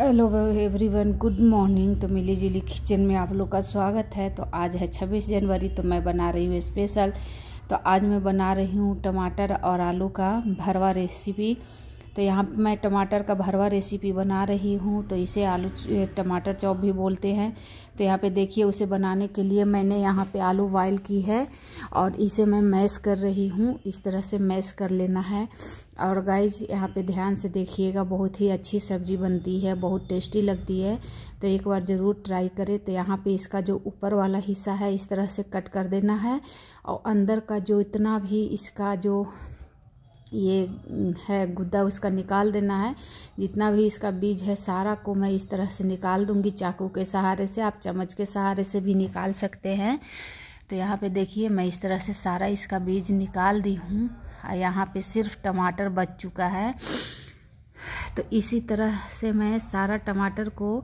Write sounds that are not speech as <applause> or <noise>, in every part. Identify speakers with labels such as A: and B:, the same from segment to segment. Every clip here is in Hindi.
A: हेलो एवरीवन गुड मॉर्निंग तो मिली जुली किचन में आप लोग का स्वागत है तो आज है छब्बीस जनवरी तो मैं बना रही हूँ स्पेशल तो आज मैं बना रही हूँ टमाटर और आलू का भरवा रेसिपी तो यहाँ पे मैं टमाटर का भरवा रेसिपी बना रही हूँ तो इसे आलू टमाटर चॉप भी बोलते हैं तो यहाँ पे देखिए उसे बनाने के लिए मैंने यहाँ पे आलू बॉयल की है और इसे मैं मैश कर रही हूँ इस तरह से मैश कर लेना है और गाइज यहाँ पे ध्यान से देखिएगा बहुत ही अच्छी सब्ज़ी बनती है बहुत टेस्टी लगती है तो एक बार ज़रूर ट्राई करें तो यहाँ पे इसका जो ऊपर वाला हिस्सा है इस तरह से कट कर देना है और अंदर का जो इतना भी इसका जो ये है गुद्दा उसका निकाल देना है जितना भी इसका बीज है सारा को मैं इस तरह से निकाल दूंगी चाकू के सहारे से आप चम्मच के सहारे से भी निकाल सकते हैं तो यहाँ पे देखिए मैं इस तरह से सारा इसका बीज निकाल दी हूँ यहाँ पे सिर्फ टमाटर बच चुका है तो इसी तरह से मैं सारा टमाटर को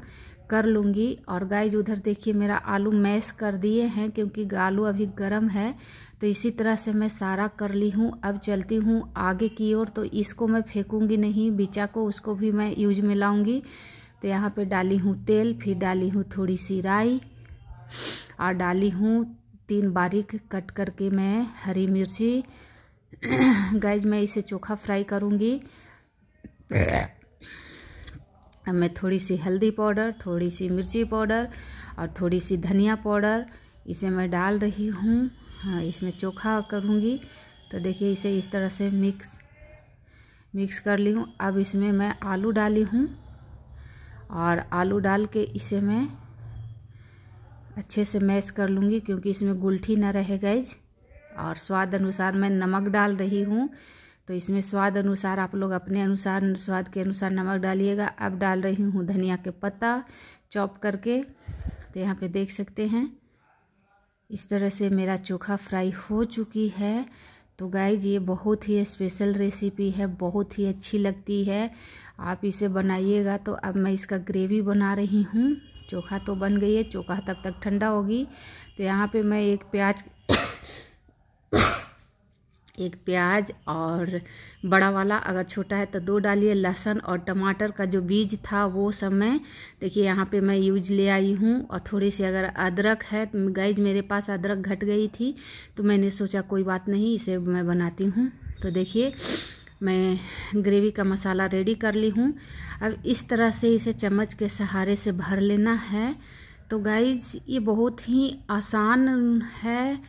A: कर लूँगी और गाइज उधर देखिए मेरा आलू मैश कर दिए हैं क्योंकि आलू अभी गर्म है तो इसी तरह से मैं सारा कर ली हूँ अब चलती हूँ आगे की ओर तो इसको मैं फेंकूँगी नहीं बिचा को उसको भी मैं यूज में लाऊँगी तो यहाँ पे डाली हूँ तेल फिर डाली हूँ थोड़ी सी राई और डाली हूँ तीन बारीक कट करके मैं हरी मिर्ची गाइज मैं इसे चोखा फ्राई करूँगी अब मैं थोड़ी सी हल्दी पाउडर थोड़ी सी मिर्ची पाउडर और थोड़ी सी धनिया पाउडर इसे मैं डाल रही हूँ हाँ इसमें चोखा करूँगी तो देखिए इसे इस तरह से मिक्स मिक्स कर ली हूँ अब इसमें मैं आलू डाली हूँ और आलू डाल के इसे मैं अच्छे से मैश कर लूँगी क्योंकि इसमें गुलठी ना रहे गैज और स्वाद अनुसार मैं नमक डाल रही हूँ तो इसमें स्वाद अनुसार आप लोग अपने अनुसार स्वाद के अनुसार नमक डालिएगा अब डाल रही हूँ धनिया के पत्ता चॉप करके तो यहाँ पे देख सकते हैं इस तरह से मेरा चोखा फ्राई हो चुकी है तो गाइज ये बहुत ही स्पेशल रेसिपी है बहुत ही अच्छी लगती है आप इसे बनाइएगा तो अब मैं इसका ग्रेवी बना रही हूँ चोखा तो बन गई है चोखा तब तक ठंडा होगी तो यहाँ पे मैं एक प्याज एक प्याज और बड़ा वाला अगर छोटा है तो दो डालिए लहसुन और टमाटर का जो बीज था वो सब मैं देखिए यहाँ पे मैं यूज ले आई हूँ और थोड़ी सी अगर अदरक है तो गैज मेरे पास अदरक घट गई थी तो मैंने सोचा कोई बात नहीं इसे मैं बनाती हूँ तो देखिए मैं ग्रेवी का मसाला रेडी कर ली हूँ अब इस तरह से इसे चम्मच के सहारे से भर लेना है तो गाइज ये बहुत ही आसान है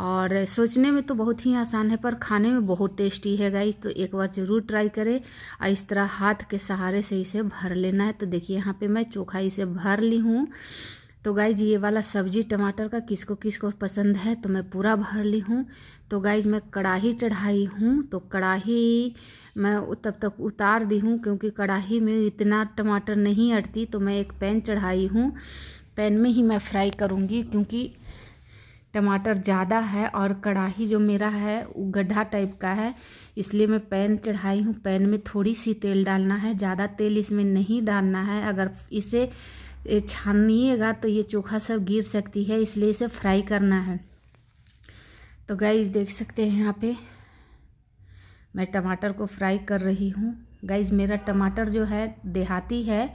A: और सोचने में तो बहुत ही आसान है पर खाने में बहुत टेस्टी है गाइस तो एक बार ज़रूर ट्राई करें और इस तरह हाथ के सहारे से इसे भर लेना है तो देखिए यहाँ पे मैं चोखा इसे भर ली हूँ तो गाइज ये वाला सब्जी टमाटर का किसको किसको पसंद है तो मैं पूरा भर ली हूँ तो गाइज मैं कढ़ाई चढ़ाई हूँ तो कढ़ाई मैं तब तक उतार दी हूँ क्योंकि कढ़ाई में इतना टमाटर नहीं अटती तो मैं एक पैन चढ़ाई हूँ पैन में ही मैं फ्राई करूँगी क्योंकि टमाटर ज़्यादा है और कढ़ाही जो मेरा है वो गड्ढा टाइप का है इसलिए मैं पैन चढ़ाई हूँ पैन में थोड़ी सी तेल डालना है ज़्यादा तेल इसमें नहीं डालना है अगर इसे छानिएगा तो ये चोखा सब गिर सकती है इसलिए इसे फ्राई करना है तो गाइज़ देख सकते हैं यहाँ पे मैं टमाटर को फ्राई कर रही हूँ गाइज़ मेरा टमाटर जो है देहाती है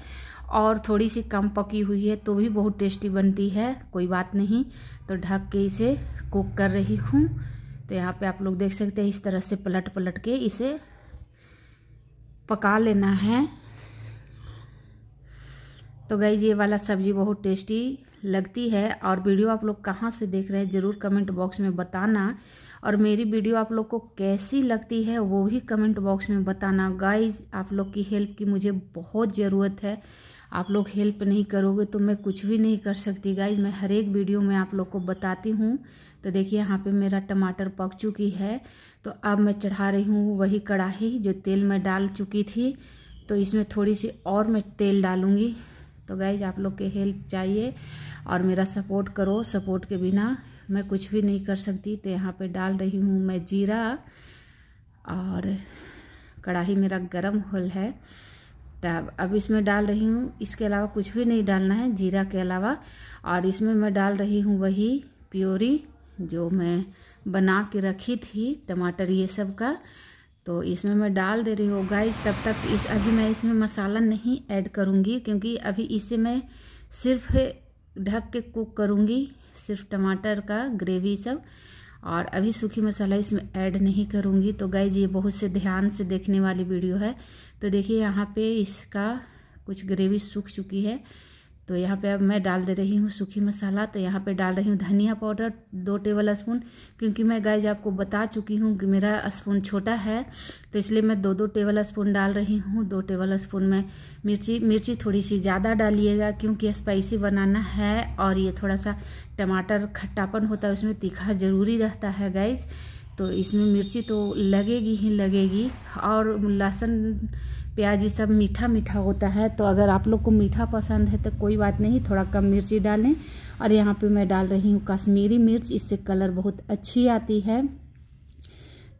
A: और थोड़ी सी कम पकी हुई है तो भी बहुत टेस्टी बनती है कोई बात नहीं तो ढक के इसे कुक कर रही हूँ तो यहाँ पे आप लोग देख सकते हैं इस तरह से पलट पलट के इसे पका लेना है तो गई ये वाला सब्जी बहुत टेस्टी लगती है और वीडियो आप लोग कहाँ से देख रहे हैं ज़रूर कमेंट बॉक्स में बताना और मेरी वीडियो आप लोग को कैसी लगती है वो भी कमेंट बॉक्स में बताना गाइज आप लोग की हेल्प की मुझे बहुत ज़रूरत है आप लोग हेल्प नहीं करोगे तो मैं कुछ भी नहीं कर सकती गाइज मैं हर एक वीडियो में आप लोग को बताती हूँ तो देखिए यहाँ पे मेरा टमाटर पक चुकी है तो अब मैं चढ़ा रही हूँ वही कढ़ाई जो तेल में डाल चुकी थी तो इसमें थोड़ी सी और मैं तेल डालूँगी तो गाइज आप लोग के हेल्प चाहिए और मेरा सपोर्ट करो सपोर्ट के बिना मैं कुछ भी नहीं कर सकती तो यहाँ पर डाल रही हूँ मैं जीरा और कढ़ाई मेरा गर्म होल है तब तो अब इसमें डाल रही हूँ इसके अलावा कुछ भी नहीं डालना है जीरा के अलावा और इसमें मैं डाल रही हूँ वही प्योरी जो मैं बना के रखी थी टमाटर ये सब का तो इसमें मैं डाल दे रही हूँ गाइस तब तक इस अभी मैं इसमें मसाला नहीं ऐड करूँगी क्योंकि अभी इसे मैं सिर्फ ढक के कुक करूँगी सिर्फ टमाटर का ग्रेवी सब और अभी सूखी मसाला इसमें ऐड नहीं करूँगी तो गाइज ये बहुत से ध्यान से देखने वाली वीडियो है तो देखिए यहाँ पे इसका कुछ ग्रेवी सूख चुकी है तो यहाँ पे अब मैं डाल दे रही हूँ सूखी मसाला तो यहाँ पे डाल रही हूँ धनिया पाउडर दो टेबल स्पून क्योंकि मैं गाइज आपको बता चुकी हूँ कि मेरा स्पून छोटा है तो इसलिए मैं दो दो टेबल स्पून डाल रही हूँ दो टेबल स्पून में मिर्ची मिर्ची थोड़ी सी ज़्यादा डालिएगा क्योंकि स्पाइसी बनाना है और ये थोड़ा सा टमाटर खट्टापन होता है उसमें तीखा ज़रूरी रहता है गाइज़ तो इसमें मिर्ची तो लगेगी ही लगेगी और लहसुन प्याज ये सब मीठा मीठा होता है तो अगर आप लोग को मीठा पसंद है तो कोई बात नहीं थोड़ा कम मिर्ची डालें और यहाँ पे मैं डाल रही हूँ कश्मीरी मिर्च इससे कलर बहुत अच्छी आती है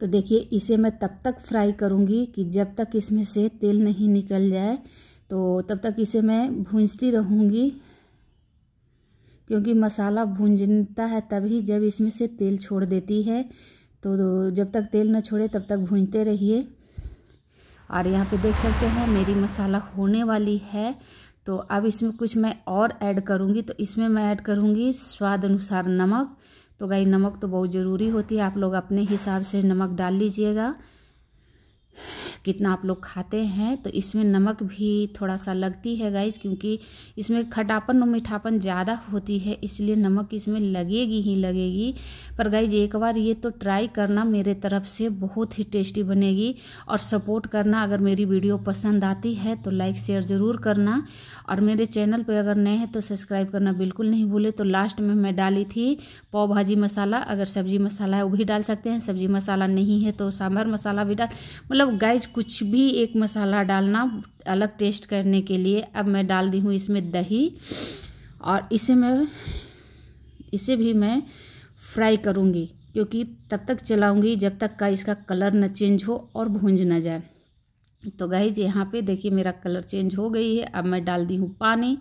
A: तो देखिए इसे मैं तब तक फ्राई करूँगी कि जब तक इसमें से तेल नहीं निकल जाए तो तब तक इसे मैं भूंजती रहूँगी क्योंकि मसाला भूंजता है तभी जब इसमें से तेल छोड़ देती है तो जब तक तेल ना छोड़े तब तक भूनते रहिए और यहाँ पे देख सकते हैं मेरी मसाला होने वाली है तो अब इसमें कुछ मैं और ऐड करूँगी तो इसमें मैं ऐड करूँगी स्वाद अनुसार नमक तो गाई नमक तो बहुत ज़रूरी होती है आप लोग अपने हिसाब से नमक डाल लीजिएगा कितना आप लोग खाते हैं तो इसमें नमक भी थोड़ा सा लगती है गाइज क्योंकि इसमें खटापन और मीठापन ज़्यादा होती है इसलिए नमक इसमें लगेगी ही लगेगी पर गाइज एक बार ये तो ट्राई करना मेरे तरफ से बहुत ही टेस्टी बनेगी और सपोर्ट करना अगर मेरी वीडियो पसंद आती है तो लाइक शेयर ज़रूर करना और मेरे चैनल पर अगर नए हैं तो सब्सक्राइब करना बिल्कुल नहीं भूले तो लास्ट में मैं डाली थी पाव भाजी मसाला अगर सब्जी मसाला है वो भी डाल सकते हैं सब्जी मसाला नहीं है तो सांभर मसाला भी डाल मतलब गाइज कुछ भी एक मसाला डालना अलग टेस्ट करने के लिए अब मैं डाल दी हूँ इसमें दही और इसे मैं इसे भी मैं फ्राई करूँगी क्योंकि तब तक चलाऊँगी जब तक का इसका कलर न चेंज हो और भूंज ना जाए तो जी यहाँ पर देखिए मेरा कलर चेंज हो गई है अब मैं डाल दी हूँ पानी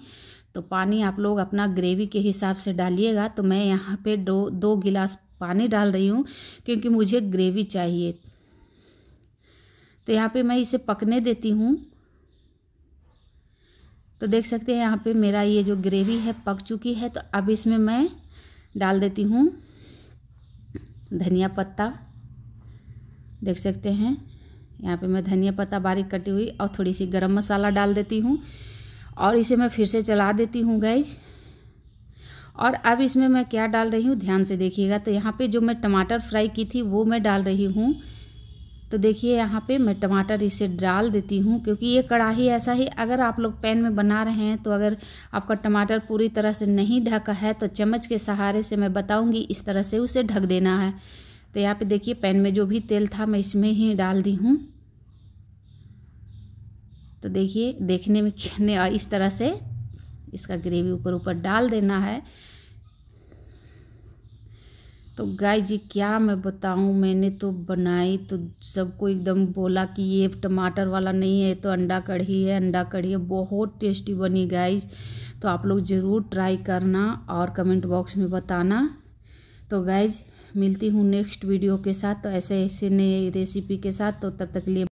A: तो पानी आप लोग अपना ग्रेवी के हिसाब से डालिएगा तो मैं यहाँ पे दो दो गिलास पानी डाल रही हूँ क्योंकि मुझे ग्रेवी चाहिए तो यहाँ पे मैं इसे पकने देती हूँ तो देख सकते हैं यहाँ पे मेरा ये जो ग्रेवी है पक चुकी है तो अब इसमें मैं डाल देती हूँ धनिया पत्ता देख सकते हैं यहाँ पे मैं धनिया पत्ता बारीक कटी हुई और थोड़ी सी गरम मसाला डाल देती हूँ और इसे मैं फिर से चला देती हूँ गैस और अब इसमें मैं क्या डाल रही हूँ ध्यान से देखिएगा तो यहाँ पे जो मैं टमाटर फ्राई की थी वो मैं डाल रही हूँ तो देखिए यहाँ पे मैं टमाटर इसे डाल देती हूँ क्योंकि ये कढ़ाई ऐसा ही अगर आप लोग पैन में बना रहे हैं तो अगर आपका टमाटर पूरी तरह से नहीं ढका है तो चम्मच के सहारे से मैं बताऊँगी इस तरह से उसे ढक देना है तो यहाँ पे देखिए पैन में जो भी तेल था मैं इसमें ही डाल दी हूँ तो देखिए देखने में <laughs> इस तरह से इसका ग्रेवी ऊपर ऊपर डाल देना है तो गाय जी क्या मैं बताऊँ मैंने तो बनाई तो सबको एकदम बोला कि ये टमाटर वाला नहीं है तो अंडा कढ़ी है अंडा कढ़ी है बहुत टेस्टी बनी गाइज तो आप लोग ज़रूर ट्राई करना और कमेंट बॉक्स में बताना तो गाइज मिलती हूँ नेक्स्ट वीडियो के साथ तो ऐसे ऐसे नए रेसिपी के साथ तो तब तक लिए